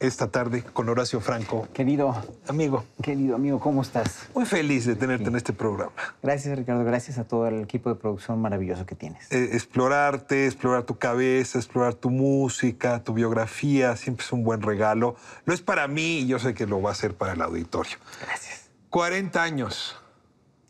esta tarde con Horacio Franco. Querido amigo. Querido amigo, ¿cómo estás? Muy feliz de tenerte en este programa. Gracias, Ricardo. Gracias a todo el equipo de producción maravilloso que tienes. Eh, explorarte, explorar tu cabeza, explorar tu música, tu biografía, siempre es un buen regalo. Lo es para mí y yo sé que lo va a ser para el auditorio. Gracias. 40 años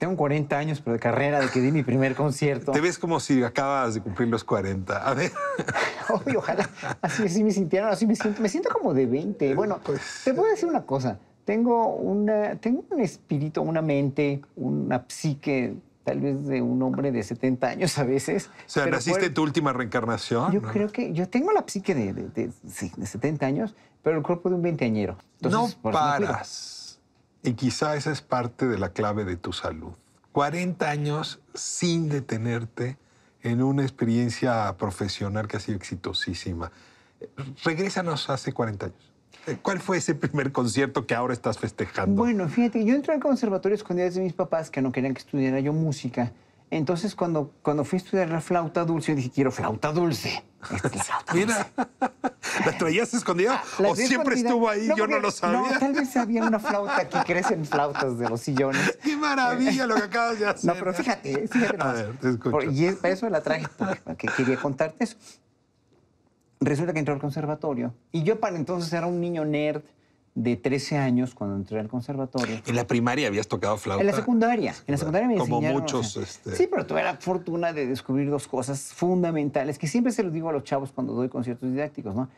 tengo 40 años, pero de carrera, de que di mi primer concierto. Te ves como si acabas de cumplir los 40. A ver. Obvio, ojalá. Así, me sintiera. así me siento. Me siento como de 20. Eh, bueno, pues... te puedo eh. decir una cosa. Tengo, una, tengo un espíritu, una mente, una psique, tal vez de un hombre de 70 años a veces. O sea, ¿naciste en tu última reencarnación? Yo creo que yo tengo la psique de, 70 años, pero el cuerpo de un veinteañero. No paras. Y quizá esa es parte de la clave de tu salud. 40 años sin detenerte en una experiencia profesional que ha sido exitosísima. Regrésanos hace 40 años. Eh, ¿Cuál fue ese primer concierto que ahora estás festejando? Bueno, fíjate, yo entré al conservatorio escondidas de mis papás que no querían que estudiara yo música. Entonces, cuando, cuando fui a estudiar la flauta dulce, dije, quiero flauta dulce. flauta dulce. Mira. ¿La traías escondida? Ah, ¿O siempre estuvo ahí? yo no lo sabía. No, tal vez había una flauta que crecen flautas de los sillones. ¡Qué maravilla lo que acabas de hacer! No, pero fíjate, fíjate nomás. A ver, te escucho. Y para eso la traje, porque quería contarte eso. Resulta que entré al conservatorio. Y yo para entonces era un niño nerd de 13 años cuando entré al conservatorio. ¿En la primaria habías tocado flauta? En la secundaria. En la secundaria me Como muchos. Este. Sí, pero tuve la fortuna de descubrir dos cosas fundamentales que siempre se los digo a los chavos cuando doy conciertos didácticos, ¿no?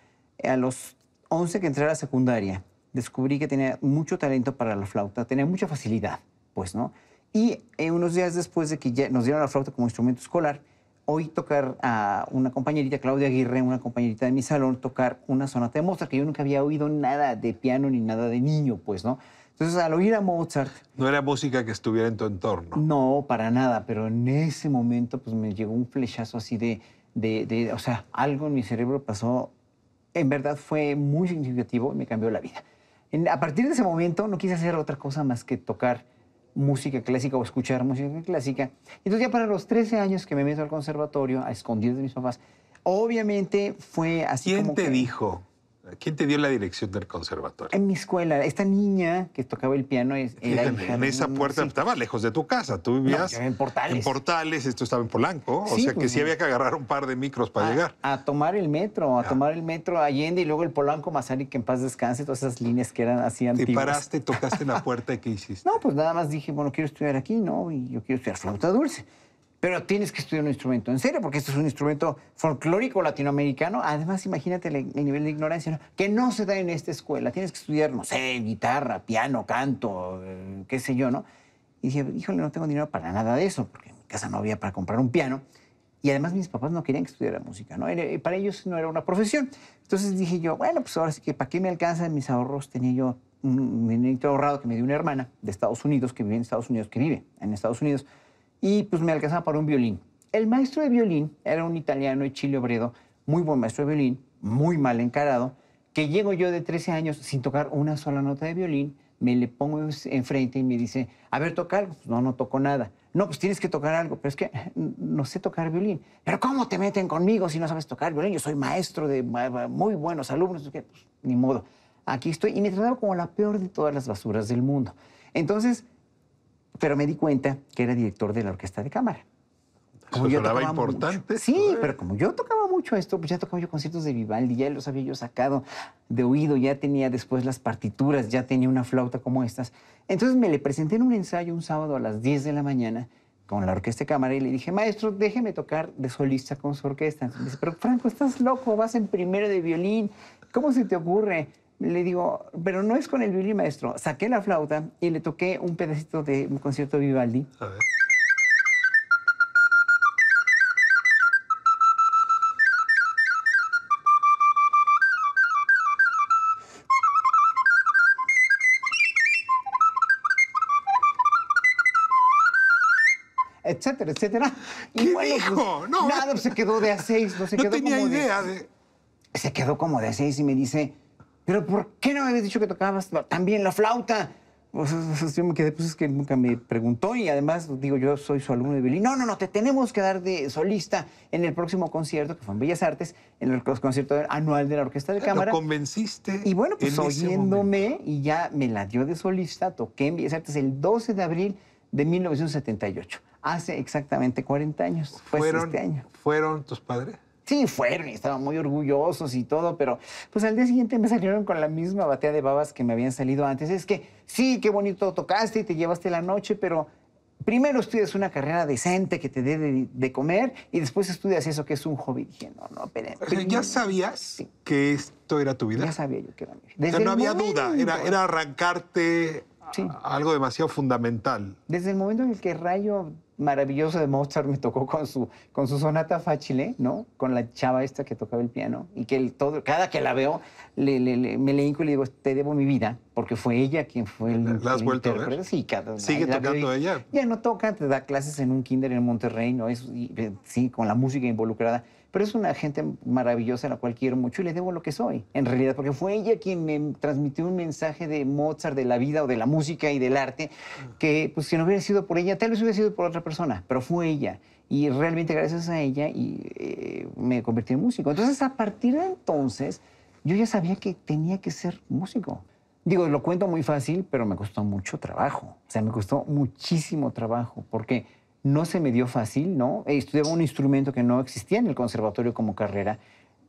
a los 11 que entré a la secundaria, descubrí que tenía mucho talento para la flauta, tenía mucha facilidad, pues, ¿no? Y eh, unos días después de que nos dieron la flauta como instrumento escolar, oí tocar a una compañerita, Claudia Aguirre, una compañerita de mi salón, tocar una sonata de Mozart, que yo nunca había oído nada de piano ni nada de niño, pues, ¿no? Entonces, al oír a Mozart... No era música que estuviera en tu entorno. No, para nada, pero en ese momento pues me llegó un flechazo así de, de, de o sea, algo en mi cerebro pasó en verdad fue muy significativo y me cambió la vida. a partir de ese momento no quise hacer otra cosa más que tocar música clásica o escuchar música clásica. Entonces ya para los 13 años que me meto al conservatorio, a escondidas de mis papás, obviamente fue así. ¿Quién como te que, dijo? ¿Quién te dio la dirección del conservatorio? En mi escuela. Esta niña que tocaba el piano era En esa puerta estaba lejos de tu casa. Tú vivías en Portales. En Portales, esto estaba en Polanco. o sea pues, que sí había que agarrar un par de micros para llegar. A tomar el metro, a tomar el metro Allende y luego el Polanco Mazari, que en paz descanse, todas esas líneas que eran así antiguas. Te paraste, tocaste la puerta y ¿qué hiciste? No, pues nada más dije, bueno, quiero estudiar aquí, ¿no? Y yo quiero estudiar flauta dulce pero tienes que estudiar un instrumento en serio, porque esto es un instrumento folclórico latinoamericano. Además, imagínate el, nivel de ignorancia que no se da en esta escuela. Tienes que estudiar, no sé, guitarra, piano, canto, eh, qué sé yo, ¿no? Y dije, híjole, no tengo dinero para nada de eso, porque en mi casa no había para comprar un piano. Y además mis papás no querían que estudiara música, ¿no? para ellos no era una profesión. Entonces dije yo, bueno, pues ahora sí que, ¿para qué me alcanza mis ahorros? Tenía yo un, un dinero ahorrado que me dio una hermana de Estados Unidos, que vive en Estados Unidos, que vive en Estados Unidos y pues me alcanzaba para un violín. El maestro de violín era un italiano y chile obredo, muy buen maestro de violín, muy mal encarado, que llego yo de 13 años sin tocar una sola nota de violín, me le pongo enfrente y me dice, a ver, toca algo. Pues, no, no toco nada. No, pues tienes que tocar algo, pero es que mm, no sé tocar violín. Pero ¿cómo te meten conmigo si no sabes tocar violín? Yo soy maestro de muy buenos alumnos, pues, ni modo. Aquí estoy y me trataba como la peor de todas las basuras del mundo. Entonces, pero me di cuenta que era director de la orquesta de cámara. Como yo tocaba importante. sí, pero como yo tocaba mucho esto, pues ya tocaba yo conciertos de Vivaldi, ya los había yo sacado de oído, ya tenía después las partituras, ya tenía una flauta como estas. Entonces me le presenté en un ensayo un sábado a las 10 de la mañana con la orquesta de cámara y le dije, maestro, déjeme tocar de solista con su orquesta. me dice, pero Franco, estás loco, vas en primero de violín, ¿cómo se te ocurre? le digo, pero no es con el violín maestro. Saqué la flauta y le toqué un pedacito de un concierto de Vivaldi. etcétera, etcétera. ¿Qué y pues, nada, pues, se quedó de a seis, no se tenía idea de... de... Se quedó como de a seis y me dice, pero ¿por qué no me habías dicho que tocabas también la flauta? Pues yo me quedé, pues es que nunca me preguntó y además, digo, yo soy su alumno de violín. No, no, no, te tenemos que dar de solista en el próximo concierto, que fue en Bellas Artes, en el concierto anual de la Orquesta de ah, Cámara. Lo convenciste. Y bueno, pues oyéndome y ya me la dio de solista, toqué en Bellas Artes el 12 de abril de 1978, hace exactamente 40 años, pues este año. ¿Fueron tus padres? sí fueron y estaban muy orgullosos y todo, pero pues al día siguiente me salieron con la misma batea de babas que me habían salido antes. Es que sí, qué bonito tocaste y te llevaste la noche, pero primero estudias una carrera decente que te dé de, comer y después estudias eso que es un hobby. Dije, no, no, pero... ¿Ya sabías que esto era tu vida? Ya sabía yo que era mi vida. Desde no había duda, era, arrancarte algo demasiado fundamental. Desde el momento en el que Rayo maravilloso de Mozart me tocó con su, con su sonata fácil, ¿no? Con la chava esta que tocaba el piano y que todo, cada que la veo le, le, me le y le digo, te debo mi vida, porque fue ella quien fue el. ¿La has vuelto a ver? Sí, cada, ¿Sigue tocando ella? Ya no toca, te da clases en un kinder en Monterrey, ¿no? Es, eh, sí, con la música involucrada. Pero es una gente maravillosa a la cual quiero mucho y le debo lo que soy, en realidad, porque fue ella quien me transmitió un mensaje de Mozart, de la vida o de la música y del arte, que pues si no hubiera sido por ella, tal vez hubiera sido por otra persona, pero fue ella. Y realmente gracias a ella y, eh, me convertí en músico. Entonces, a partir de entonces yo ya sabía que tenía que ser músico. Digo, lo cuento muy fácil, pero me costó mucho trabajo. O sea, me costó muchísimo trabajo porque no se me dio fácil, ¿no? Eh, estudiaba un instrumento que no existía en el conservatorio como carrera.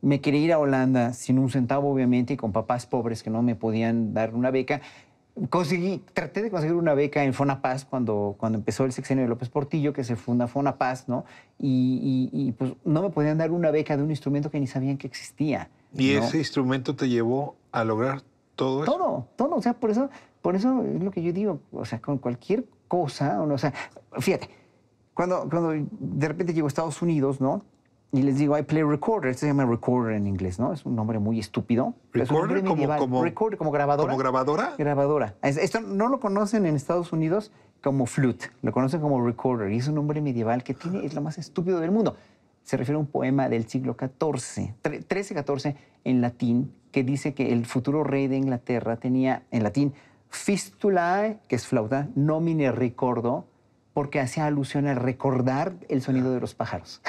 Me quería ir a Holanda sin un centavo, obviamente, y con papás pobres que no me podían dar una beca. Conseguí, traté de conseguir una beca en Fonapaz cuando, cuando empezó el sexenio de López Portillo, que se funda Fonapaz, ¿no? Y, pues no me podían dar una beca de un instrumento que ni sabían que existía. ¿Y ese instrumento te llevó a lograr todo eso? Todo, todo. O sea, por eso, por eso es lo que yo digo. O sea, con cualquier cosa, o sea, fíjate, cuando, cuando de repente llego a Estados Unidos, ¿no? y les digo, I play recorder. Este se llama recorder en inglés, ¿no? Es un nombre muy estúpido. Recorder, como, como, como grabadora. ¿Como grabadora? Grabadora. Esto no lo conocen en Estados Unidos como flute, lo conocen como recorder. Y es un nombre medieval que tiene, es lo más estúpido del mundo. Se refiere a un poema del siglo XIV, 13-14 en latín, que dice que el futuro rey de Inglaterra tenía, en latín, fistulae, que es flauta, nomine recordo, porque hacía alusión a recordar el sonido de los pájaros.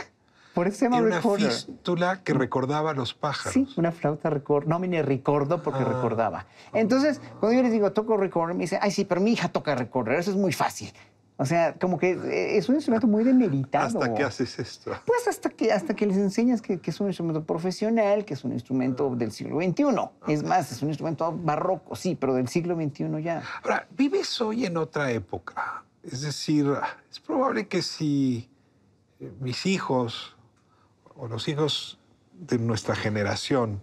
Por eso se llama una fístula que mm. recordaba a los pájaros. Sí, una flauta record. No, me recuerdo porque ah. recordaba. Entonces, cuando yo les digo toco recorder, me dicen, ay, sí, pero mi hija toca recorder, eso es muy fácil. O sea, como que eh, es un instrumento muy demeritado. ¿Hasta qué haces esto? Pues hasta que, hasta que les enseñas que, que es un instrumento profesional, que es un instrumento ah. del siglo XXI. Es más, es un instrumento barroco, sí, pero del siglo XXI ya. Ahora, vives hoy en otra época. Es decir, es probable que si eh, mis hijos o los hijos de nuestra generación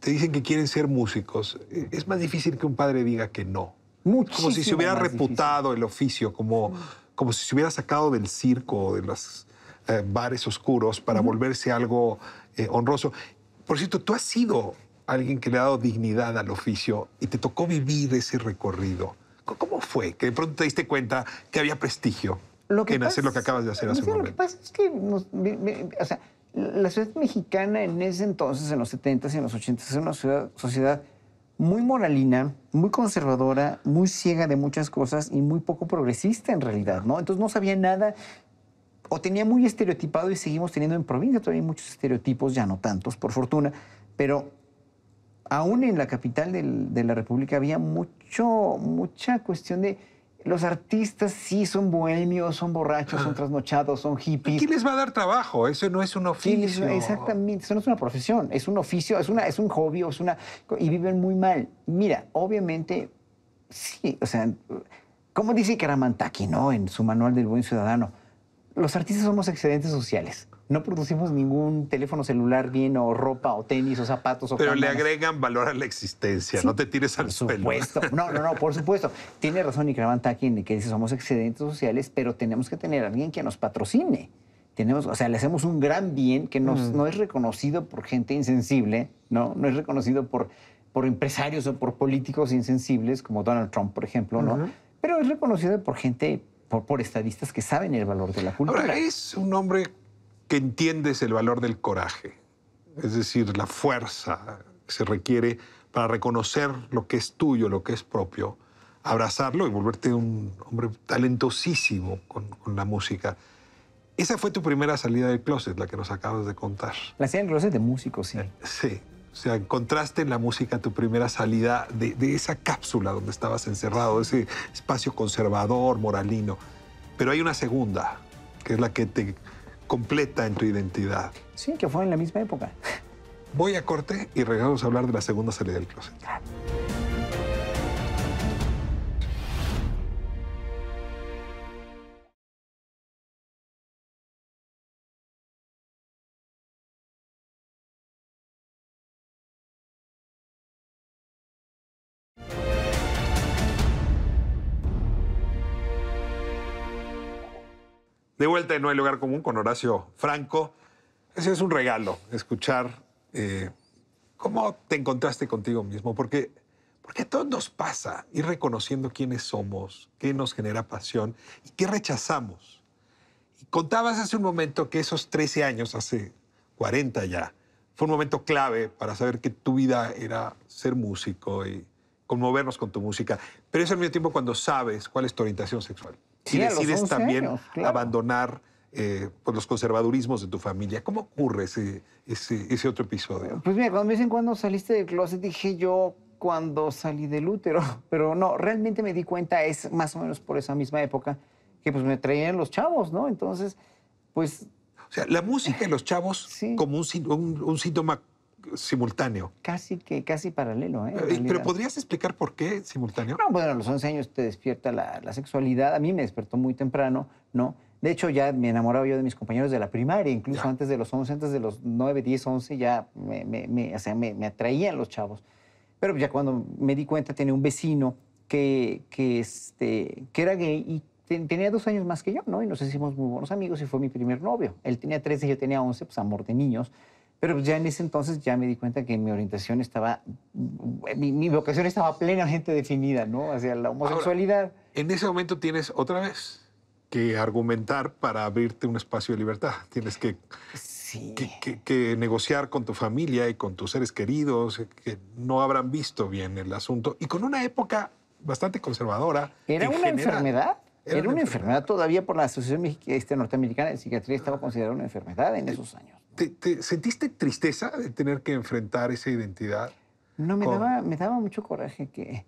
te dicen que quieren ser músicos, e, es más difícil que un padre diga que no. como si se hubiera reputado el oficio, como, como si se hubiera sacado del circo, de los eh, bares oscuros, para volverse algo eh, honroso. Por cierto, tú has sido alguien que le ha dado dignidad al oficio y te tocó vivir ese recorrido. ¿Cómo fue que de pronto te diste cuenta que había prestigio? que en hacer lo que acabas de hacer hace un momento. Lo que pasa es que, o sea, la ciudad mexicana en ese entonces, en los 70s y en los 80s, era una sociedad muy moralina, muy conservadora, muy ciega de muchas cosas y muy poco progresista en realidad, ¿no? Entonces no sabía nada o tenía muy estereotipado y seguimos teniendo en provincia todavía muchos estereotipos, ya no tantos, por fortuna, pero aún en la capital de la República había mucho, mucha cuestión de los artistas sí son bohemios, son borrachos, son trasnochados, son hippies. ¿Quién les va a dar trabajo? Eso no es un oficio. exactamente, eso no es una profesión, es un oficio, es, una, es un hobby, es una, y viven muy mal. Mira, obviamente, sí, o sea, como dice Karamantaki, ¿no? En su manual del buen ciudadano, los artistas somos excedentes sociales no producimos ningún teléfono celular bien o ropa o tenis o zapatos o Pero le agregan valor a la existencia, no te tires al suelo. Por supuesto, no, no, no, por supuesto. Tiene razón y aquí en que dice somos excedentes sociales, pero tenemos que tener a alguien que nos patrocine. Tenemos, o sea, le hacemos un gran bien que nos, mm. no es reconocido por gente insensible, ¿no? No es reconocido por, por empresarios o por políticos insensibles como Donald Trump, por ejemplo, ¿no? Pero es reconocido por gente, por, por estadistas que saben el valor de la cultura. Ahora, es un hombre que entiendes el valor del coraje, es decir, la fuerza que se requiere para reconocer lo que es tuyo, lo que es propio, abrazarlo y volverte un hombre talentosísimo con, la música. Esa fue tu primera salida del closet, la que nos acabas de contar. La salida del closet de músico, sí. Eh, sí. O sea, encontraste en la música tu primera salida de, de esa cápsula donde estabas encerrado, ese espacio conservador, moralino. Pero hay una segunda, que es la que te completa en tu identidad. Sí, que fue en la misma época. Voy a corte y regresamos a hablar de la segunda serie del closet. De vuelta en No hay lugar común con Horacio Franco. Ese es un regalo, escuchar eh, cómo te encontraste contigo mismo, porque, porque a todos nos pasa ir reconociendo quiénes somos, qué nos genera pasión y qué rechazamos. Y contabas hace un momento que esos 13 años, hace 40 ya, fue un momento clave para saber que tu vida era ser músico y conmovernos con tu música, pero es al mismo tiempo cuando sabes cuál es tu orientación sexual si decides también abandonar eh, pues, los conservadurismos de tu familia. ¿Cómo ocurre ese, ese, otro episodio? Eh, pues mira, cuando me dicen cuando saliste del closet, dije yo cuando salí del útero, pero no, realmente me di cuenta, es más o menos por esa misma época, que pues me traían los chavos, ¿no? Entonces, pues... O sea, la música de los chavos como un, un síntoma simultáneo. Casi que casi paralelo, ¿eh? Eh, Pero ¿podrías explicar por qué simultáneo? No, bueno, a los 11 años te despierta la, sexualidad. A mí me despertó muy temprano, ¿no? De hecho, ya me enamoraba yo de mis compañeros de la primaria, incluso antes de los 11, antes de los 9, 10, 11, ya me, me, atraían los chavos. Pero ya cuando me di cuenta, tenía un vecino que, que, este, que era gay y tenía dos años más que yo, ¿no? Y nos hicimos muy buenos amigos y fue mi primer novio. Él tenía 13 y yo tenía 11, pues amor de niños. Pero pues, ya en ese entonces ya me di cuenta que mi orientación estaba, mi, vocación estaba plenamente definida, ¿no? Hacia la homosexualidad. en ese momento tienes otra vez que argumentar para abrirte un espacio de libertad. Tienes que, que, negociar con tu familia y con tus seres queridos que no habrán visto bien el asunto y con una época bastante conservadora. Era una enfermedad. Era, una enfermedad. todavía por la Asociación este, Norteamericana de Psiquiatría, estaba considerada una enfermedad en esos años. ¿Te, sentiste tristeza de tener que enfrentar esa identidad? No, me, daba, me daba mucho coraje que,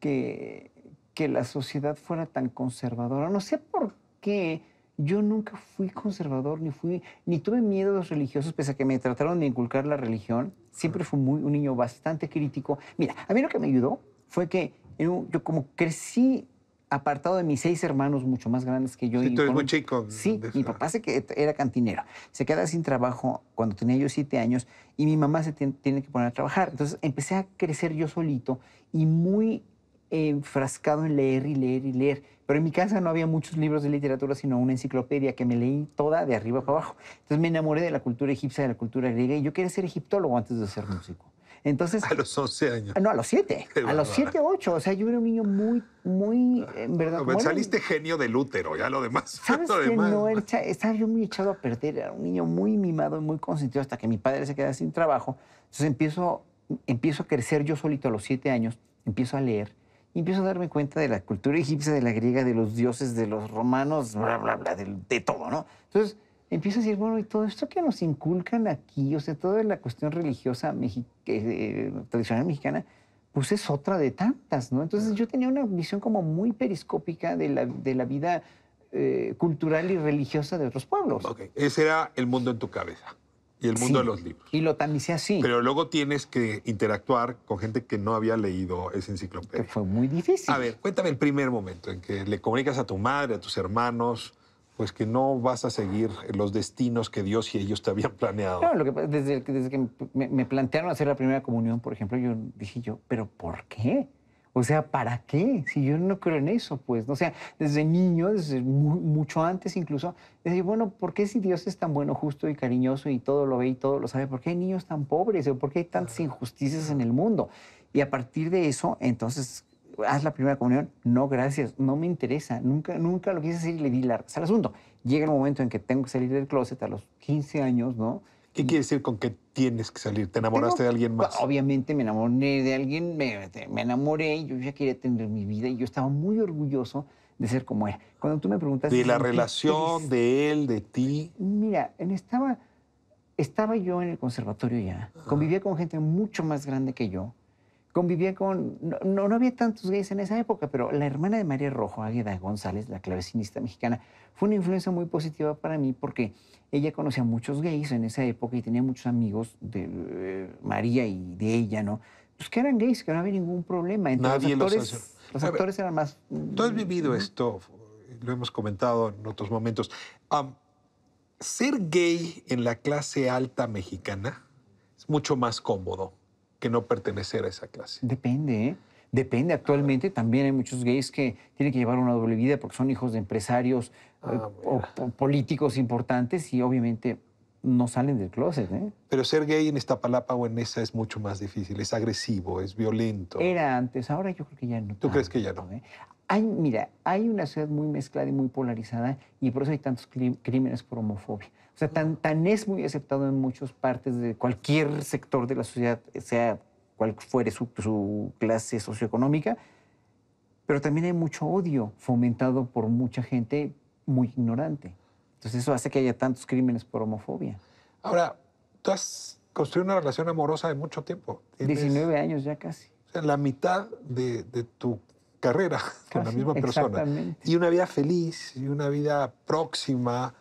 que, que, la sociedad fuera tan conservadora. No sé por qué yo nunca fui conservador, ni, fui, ni tuve miedo a los religiosos, pese a que me trataron de inculcar la religión. Siempre fui muy, un niño bastante crítico. Mira, a mí lo que me ayudó fue que eh, yo como crecí apartado de mis seis hermanos mucho más grandes que yo. Sí, y tú eres muy chico. Sí, mi papá se que era cantinero. Se queda sin trabajo cuando tenía yo siete años y mi mamá se tiene que poner a trabajar. Entonces empecé a crecer yo solito y muy enfrascado en leer y leer y leer. Pero en mi casa no había muchos libros de literatura, sino una enciclopedia que me leí toda de arriba para abajo. Entonces me enamoré de la cultura egipcia, de la cultura griega, y yo quería ser egiptólogo antes de ser músico. Entonces, a los 11 años. No, a los 7. a los 7, 8. O sea, yo era un niño muy, muy, ah, en verdad. saliste genio del útero, ya lo demás. ¿Sabes que no Estaba yo muy echado a perder. Era un niño muy mimado y muy consentido hasta que mi padre se queda sin trabajo. Entonces empiezo, empiezo a crecer yo solito a los 7 años, empiezo a leer y empiezo a darme cuenta de la cultura egipcia, de la griega, de los dioses, de los romanos, bla, bla, bla, de todo, ¿no? Entonces empiezo a decir, bueno, y todo esto que nos inculcan aquí, o sea, toda la cuestión religiosa eh, tradicional mexicana, pues es otra de tantas, ¿no? Entonces yo tenía una visión como muy periscópica de la, vida eh, cultural y religiosa de otros pueblos. Ok, ese era el mundo en tu cabeza y el mundo de los libros. Y lo tamicé así. Pero luego tienes que interactuar con gente que no había leído esa enciclopedia. Que fue muy difícil. A ver, cuéntame el primer momento en que le comunicas a tu madre, a tus hermanos, pues que no vas a seguir los destinos que Dios y ellos te habían planeado. que, desde, que me, plantearon hacer la primera comunión, por ejemplo, yo dije yo, ¿pero por qué? O sea, ¿para qué? Si yo no creo en eso, pues, o sea, desde niño, desde mucho antes incluso, decía, bueno, ¿por qué si Dios es tan bueno, justo y cariñoso y todo lo ve y todo lo sabe, por qué hay niños tan pobres o por qué hay tantas injusticias en el mundo? Y a partir de eso, entonces haz la primera comunión. No, gracias, no me interesa. Nunca, nunca lo quise hacer y le di razón al asunto. Llega el momento en que tengo que salir del closet a los 15 años, ¿no? ¿Qué quiere decir con que tienes que salir? ¿Te enamoraste de alguien más? Pues, obviamente me enamoré de alguien, me, este, me enamoré y yo ya quería tener mi vida y yo estaba muy orgulloso de ser como era. Cuando tú me preguntas... De la relación de él, de ti. Mira, estaba, estaba yo en el conservatorio ya, convivía con gente mucho más grande que yo convivía con, no, no, había tantos gays en esa época, pero la hermana de María Rojo, Águeda González, la clavecinista mexicana, fue una influencia muy positiva para mí porque ella conocía a muchos gays en esa época y tenía muchos amigos de eh, María y de ella, ¿no? Pues que eran gays, que no había ningún problema. Entre Nadie los actores, los, actores eran más... Tú has mm, vivido esto, lo hemos comentado en otros momentos. ser gay en la clase alta mexicana es mucho más cómodo que no pertenecer a esa clase. Depende, ¿eh? Depende, ah, actualmente también hay muchos gays que tienen que llevar una doble vida porque son hijos de empresarios ah, eh, o, políticos importantes y obviamente no salen del closet. ¿eh? Pero ser gay en palapa o en esa es mucho más difícil, es agresivo, es violento. Era antes, ahora yo creo que ya no. ¿Tú crees que ya no? ¿eh? mira, hay una sociedad muy mezclada y muy polarizada y por eso hay tantos crímenes por homofobia. O sea, tan, tan es muy aceptado en muchas partes de cualquier sector de la sociedad, sea cual fuere su, clase socioeconómica, pero también hay mucho odio fomentado por mucha gente muy ignorante. Entonces eso hace que haya tantos crímenes por homofobia. Ahora, tú has construido una relación amorosa de mucho tiempo. Tienes 19 años ya casi. O sea, la mitad de, de tu carrera con la misma persona. Y una vida feliz y una vida próxima.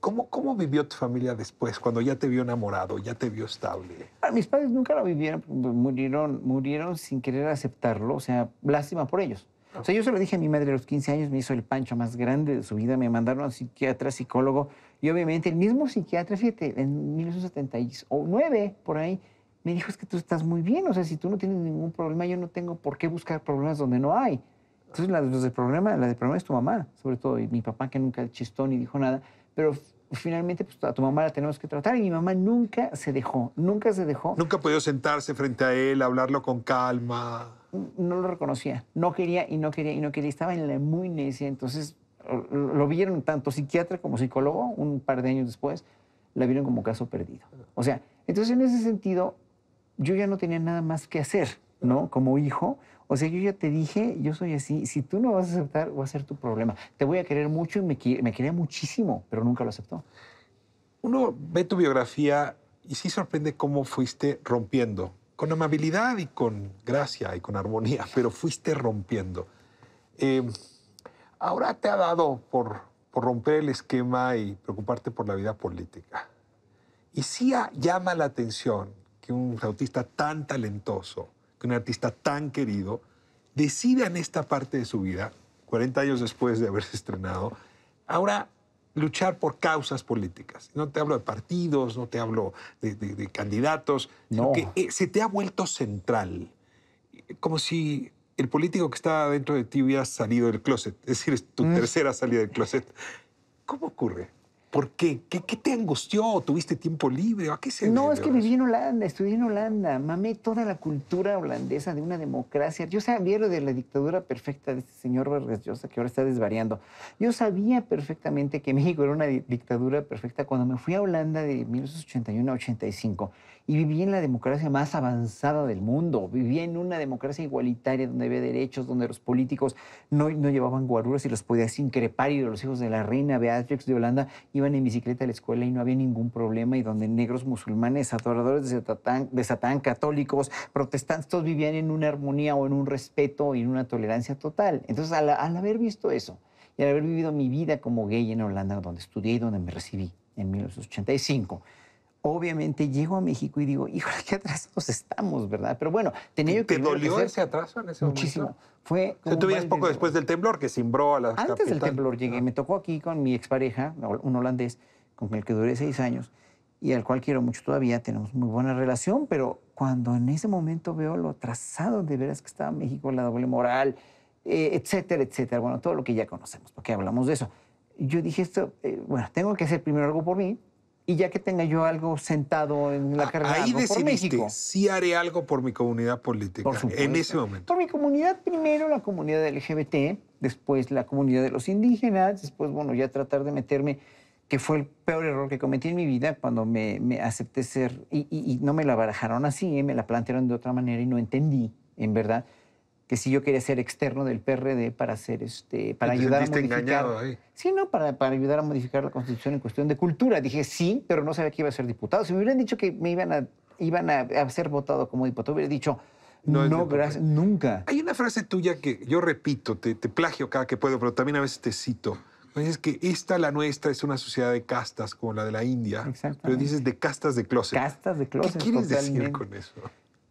¿Cómo, ¿Cómo vivió tu familia después, cuando ya te vio enamorado, ya te vio estable? Ah, mis padres nunca lo vivieron, pues, murieron, murieron sin querer aceptarlo, o sea, lástima por ellos. O sea, yo se lo dije a mi madre a los 15 años, me hizo el pancho más grande de su vida, me mandaron a un psiquiatra, psicólogo, y obviamente el mismo psiquiatra, fíjate, en 1979, por ahí, me dijo, es que tú estás muy bien, o sea, si tú no tienes ningún problema, yo no tengo por qué buscar problemas donde no hay. Entonces, la, de problema, la de problema es tu mamá, sobre todo, y mi papá que nunca chistó ni dijo nada, pero finalmente pues, a tu mamá la tenemos que tratar y mi mamá nunca se dejó, nunca se dejó. Nunca pudo sentarse frente a él, hablarlo con calma. No lo reconocía, no quería y no quería y no quería, estaba en la muy necia, entonces lo vieron tanto psiquiatra como psicólogo un par de años después, la vieron como caso perdido. O sea, entonces en ese sentido yo ya no tenía nada más que hacer, ¿no? Como hijo. O sea, yo ya te dije, yo soy así, si tú no vas a aceptar, va a ser tu problema. Te voy a querer mucho y me, quería muchísimo, pero nunca lo aceptó. Uno ve tu biografía y sí sorprende cómo fuiste rompiendo, con amabilidad y con gracia y con armonía, pero fuiste rompiendo. Em, ahora te ha dado por, por romper el esquema y preocuparte por la vida política. Y sí llama la atención que un flautista tan talentoso, que un artista tan querido, decida en esta parte de su vida, 40 años después de haberse estrenado, ahora luchar por causas políticas. No te hablo de partidos, no te hablo de, candidatos, sino que eh, se te ha vuelto central. Como si el político que está dentro de ti hubiera salido del closet. Es decir, es tu mm. tercera salida del closet. ¿Cómo ocurre? ¿Por qué? qué? te angustió? ¿Tuviste tiempo libre? ¿A qué se No, es que viví en Holanda, estudié en Holanda, mamé toda la cultura holandesa de una democracia. Yo sabía lo de la dictadura perfecta de este señor Vargas Llosa, que ahora está desvariando. Yo sabía perfectamente que México era una dictadura perfecta cuando me fui a Holanda de 1981 a 85 y vivía en la democracia más avanzada del mundo, Vivía en una democracia igualitaria donde había derechos, donde los políticos no, no llevaban guaruras y los podías increpar y los hijos de la reina Beatrix de Holanda iban en bicicleta a la escuela y no había ningún problema y donde negros musulmanes, adoradores de Satán, católicos, protestantes, todos vivían en una armonía o en un respeto y en una tolerancia total. Entonces, al haber visto eso y al haber vivido mi vida como gay en Holanda, donde estudié y donde me recibí en 1985, obviamente llego a México y digo, híjole, qué atrasados estamos, ¿verdad? Pero bueno, tenía yo que... ¿Te dolió ese atraso en ese Muchísimo. Momento? Fue... tú poco después del temblor que cimbró a la Antes del temblor llegué, ah. me tocó aquí con mi expareja, un holandés, con el que duré seis años y al cual quiero mucho todavía, tenemos muy buena relación, pero cuando en ese momento veo lo atrasado de veras que estaba México, la doble moral, eh, etcétera, etcétera, bueno, todo lo que ya conocemos, porque hablamos de eso. Yo dije esto, eh, bueno, tengo que hacer primero algo por mí, y ya que tenga yo algo sentado en la ah, carrera Ahí decidiste por México. sí haré algo por mi comunidad política en ese momento. Por mi comunidad, primero la comunidad LGBT, después la comunidad de los indígenas, después, bueno, ya tratar de meterme, que fue el peor error que cometí en mi vida cuando me, acepté ser, y, no me la barajaron así, ¿eh? me la plantearon de otra manera y no entendí, en verdad, que si yo quería ser externo del PRD para hacer este para ayudar a modificar sí no para, ayudar a modificar la Constitución en cuestión de cultura dije sí pero no sabía que iba a ser diputado si me hubieran dicho que me iban a iban a, ser votado como diputado hubiera dicho no, nunca hay una frase tuya que yo repito te, plagio cada que puedo pero también a veces te cito Dices pues que esta, la nuestra, es una sociedad de castas como la de la India. Pero dices de castas de closet. Castas de closet. ¿Qué quieres decir con eso?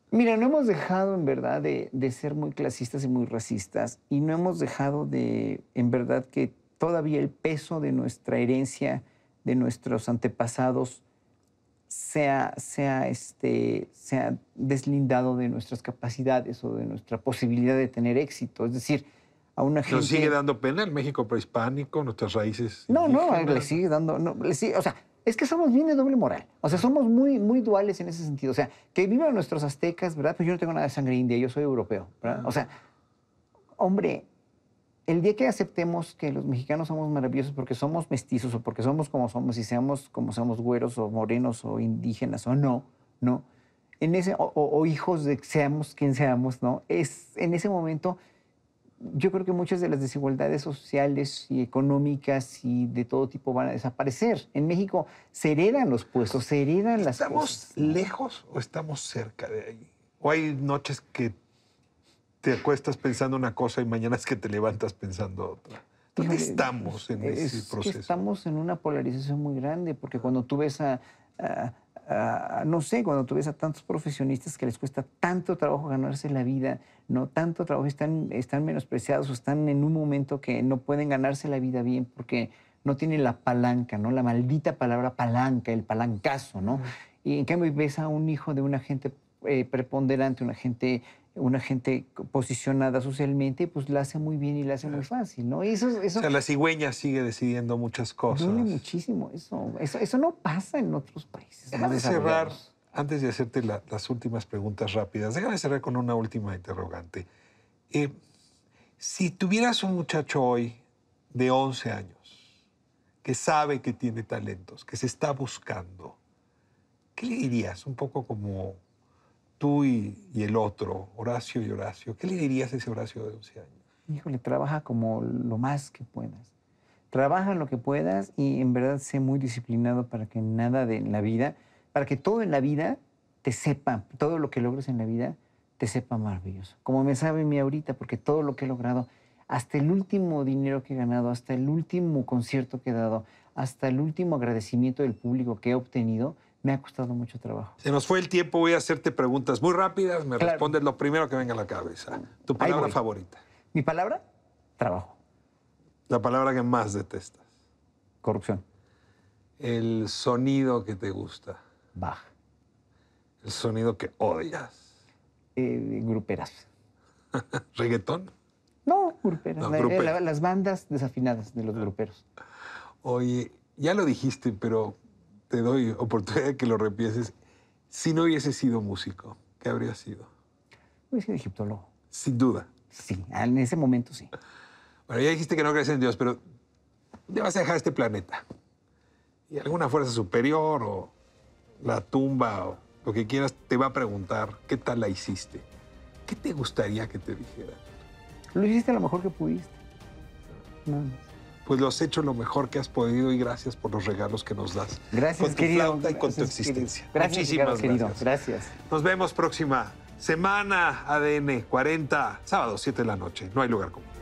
Mira, no hemos dejado en verdad de, ser muy clasistas y muy racistas y no hemos dejado de, en verdad, que todavía el peso de nuestra herencia, de nuestros antepasados, sea, sea, este, sea deslindado de nuestras capacidades o de nuestra posibilidad de tener éxito. Es decir, a una gente... Nos sigue dando pena el México prehispánico, nuestras raíces. No, no, le sigue dando... No, o sea, es que somos bien de doble moral. O sea, somos muy, muy duales en ese sentido. O sea, que vivan nuestros aztecas, ¿verdad? Pues yo no tengo nada de sangre india, yo soy europeo, ah. O sea, hombre, el día que aceptemos que los mexicanos somos maravillosos porque somos mestizos o porque somos como somos y seamos como seamos güeros o morenos o indígenas o no, ¿no? En ese, o, hijos de seamos quien seamos, ¿no? Es, en ese momento yo creo que muchas de las desigualdades sociales y económicas y de todo tipo van a desaparecer. En México se heredan los puestos, se heredan las cosas. ¿Estamos lejos o estamos cerca de ahí? ¿O hay noches que te acuestas pensando una cosa y mañanas que te levantas pensando otra? ¿Dónde estamos en ese proceso? estamos en una polarización muy grande, porque cuando tú ves a Ah, no sé, cuando tú ves a tantos profesionistas que les cuesta tanto trabajo ganarse la vida, no tanto trabajo, están, están menospreciados o están en un momento que no pueden ganarse la vida bien porque no tienen la palanca, ¿no? La maldita palabra palanca, el palancazo, ¿no? Y en cambio ves a un hijo de una gente eh, preponderante, una gente una gente posicionada socialmente, pues la hace muy bien y la hace muy fácil, ¿no? eso, la cigüeña sigue decidiendo muchas cosas. muchísimo eso. Eso, no pasa en otros países. Déjame cerrar, antes de hacerte las últimas preguntas rápidas, déjame cerrar con una última interrogante. Eh, si tuvieras un muchacho hoy de 11 años que sabe que tiene talentos, que se está buscando, ¿qué le dirías? Un poco como tú y, el otro, Horacio y Horacio, ¿qué le dirías a ese Horacio de 11 años? Híjole, trabaja como lo más que puedas. Trabaja lo que puedas y en verdad sé muy disciplinado para que nada de la vida, para que todo en la vida te sepa, todo lo que logres en la vida te sepa maravilloso. Como me sabe mi ahorita, porque todo lo que he logrado, hasta el último dinero que he ganado, hasta el último concierto que he dado, hasta el último agradecimiento del público que he obtenido, me ha costado mucho trabajo. Se nos fue el tiempo, voy a hacerte preguntas muy rápidas, me respondes lo primero que venga a la cabeza. ¿Tu palabra favorita? Mi palabra, trabajo. La palabra que más detestas. Corrupción. El sonido que te gusta. Baja. El sonido que odias. Eh, gruperas. ¿Reggaetón? No, gruperas. las bandas desafinadas de los gruperos. Oye, ya lo dijiste, pero te doy oportunidad de que lo repieses. Si no hubiese sido músico, ¿qué habría sido? Hubiese sido egiptólogo. Sin duda. Sí, en ese momento sí. Bueno, ya dijiste que no crees en Dios, pero ¿dónde vas a dejar este planeta. Y alguna fuerza superior o la tumba o lo que quieras te va a preguntar qué tal la hiciste. ¿Qué te gustaría que te dijera? Lo hiciste lo mejor que pudiste. No pues lo has hecho lo mejor que has podido y gracias por los regalos que nos das. Gracias, con tu querido. y con tu existencia. Gracias, querido. gracias. Nos vemos próxima semana, ADN 40, sábado 7 de la noche. No hay lugar común.